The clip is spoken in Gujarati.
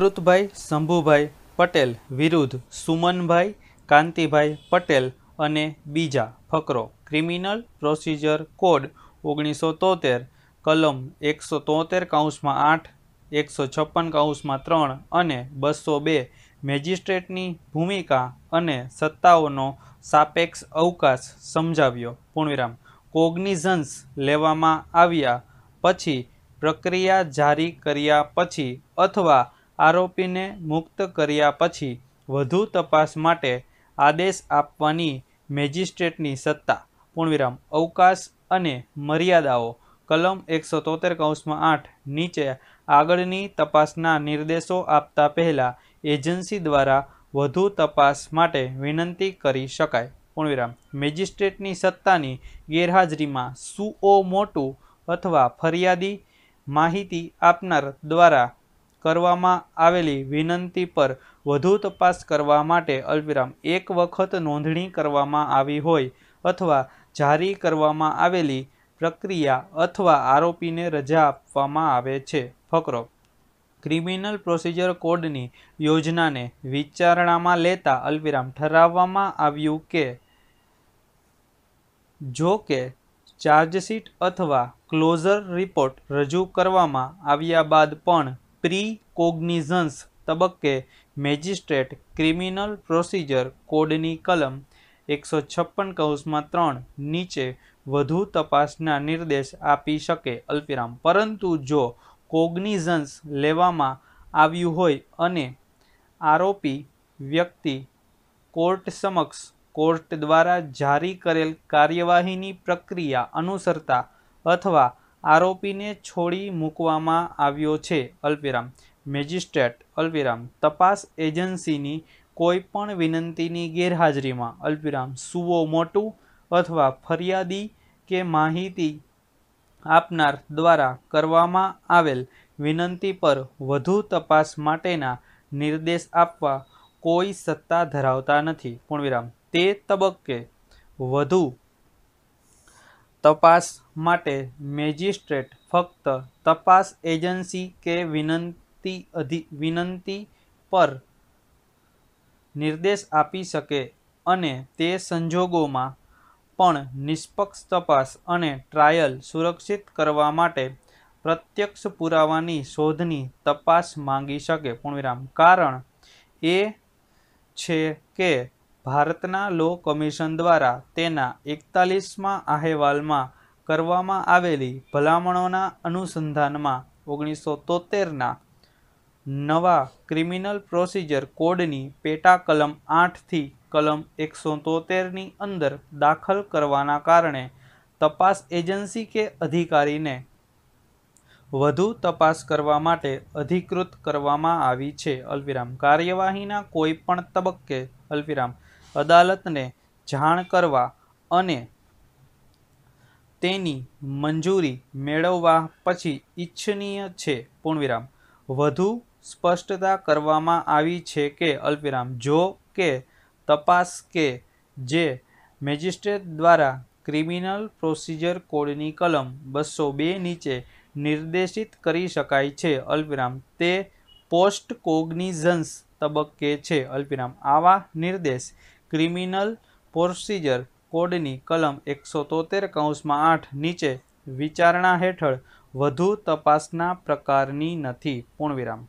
અમૃતભાઈ શંભુભાઈ પટેલ વિરુદ્ધ સુમનભાઈ કાંતિભાઈ પટેલ અને બીજા ફકરો ક્રિમિનલ પ્રોસિજર કોડ ઓગણીસો તોતેર કલમ એકસો તોતેર કાઉન્સમાં આઠ એકસો છપ્પન કાઉન્સમાં ત્રણ અને બસો બે મેજિસ્ટ્રેટની ભૂમિકા અને સત્તાઓનો સાપેક્ષ અવકાશ સમજાવ્યો પૂર્ણવિરામ કોગ્નિઝન્સ લેવામાં આવ્યા પછી પ્રક્રિયા જારી કર્યા પછી અથવા આરોપીને મુક્ત કર્યા પછી વધુ તપાસ માટે આદેશ આપવાની મેજિસ્ટ્રેટની સત્તા પૂર્ણવિરામ અવકાશ અને મર્યાદાઓ કલમ એકસો તોતેર કૌંસમાં આઠ નીચે આગળની તપાસના નિર્દેશો આપતા પહેલાં એજન્સી દ્વારા વધુ તપાસ માટે વિનંતી કરી શકાય પૂર્ણવિરામ મેજિસ્ટ્રેટની સત્તાની ગેરહાજરીમાં સુઓ મોટું અથવા ફરિયાદી માહિતી આપનાર દ્વારા કરવામાં આવેલી વિનંતી પર વધુ તપાસ કરવા માટે અલ્પવિરામ એક વખત નોંધણી કરવામાં આવી હોય અથવા જારી કરવામાં આવેલી પ્રક્રિયા અથવા આરોપીને રજા આપવામાં આવે છે ફકરો ક્રિમિનલ પ્રોસિજર કોડની યોજનાને વિચારણામાં લેતા અલ્પવિરામ ઠરાવવામાં આવ્યું કે જો કે ચાર્જશીટ અથવા ક્લોઝર રિપોર્ટ રજૂ કરવામાં આવ્યા બાદ પણ પ્રીકોગ્નિઝન્સ તબક્કે મેજિસ્ટ્રેટ ક્રિમિનલ પ્રોસિજર કોડની કલમ એકસો છપ્પન કૌંસમાં ત્રણ નીચે વધુ તપાસના નિર્દેશ આપી શકે અલ્પિરામ પરંતુ જો કોગ્નિઝન્સ લેવામાં આવ્યું હોય અને આરોપી વ્યક્તિ કોર્ટ સમક્ષ કોર્ટ દ્વારા જારી કરેલ કાર્યવાહીની પ્રક્રિયા અનુસરતા અથવા આરોપીને છોડી મૂકવામાં આવ્યો છે અલ્પવિરામ મેજિસ્ટ્રેટ અલ્પિરામ તપાસ એજન્સીની કોઈપણ વિનંતીની ગેરહાજરીમાં અલ્પવિરામ સુવો મોટું અથવા ફરિયાદી કે માહિતી આપનાર દ્વારા કરવામાં આવેલ વિનંતી પર વધુ તપાસ માટેના નિર્દેશ આપવા કોઈ સત્તા ધરાવતા નથી પૂર્ણવિરામ તે તબક્કે વધુ તપાસ માટે મેજિસ્ટ્રેટ ફક્ત તપાસ એજન્સી કે વિનંતી અધિ વિનંતી પર નિર્દેશ આપી શકે અને તે સંજોગોમાં પણ નિષ્પક્ષ તપાસ અને ટ્રાયલ સુરક્ષિત કરવા માટે પ્રત્યક્ષ પુરાવાની શોધની તપાસ માંગી શકે પૂર્ણવિરામ કારણ એ છે કે ભારતના લો કમિશન દ્વારા તેના એકતાલીસમાં અહેવાલમાં કરવામાં આવેલી ભલામણોના અનુસંધાનમાં ઓગણીસો તોતેરના નવા ક્રિમિનલ પ્રોસિજર કોડની પેટા કલમ આઠથી કલમ એકસો તોતેરની અંદર દાખલ કરવાના કારણે તપાસ એજન્સી કે અધિકારીને વધુ તપાસ કરવા માટે અધિકૃત કરવામાં આવી છે અલ્વિરામ કાર્યવાહીના કોઈ પણ તબક્કે અલ્વિરામ અદાલતને જાણ કરવા અને તેની મંજૂરી મેળવવા પછી ઇચ્છનીય છે પૂર્ણવિરામ વધુ સ્પષ્ટતા કરવામાં આવી છે કે અલ્પવિરામ જો કે તપાસ કે જે મેજિસ્ટ્રેટ દ્વારા ક્રિમિનલ પ્રોસિજર કોડની કલમ બસો બે નીચે નિર્દેશિત કરી શકાય છે અલ્પવિરામ તે પોસ્ટ કોગ્નિઝન્સ તબક્કે છે અલ્પવિરામ આવા નિર્દેશ ક્રિમિનલ પ્રોસિજર કોડની કલમ એકસો તોતેર કૌંસમાં આઠ નીચે વિચારણા હેઠળ વધુ તપાસના પ્રકારની નથી પૂર્ણવિરામ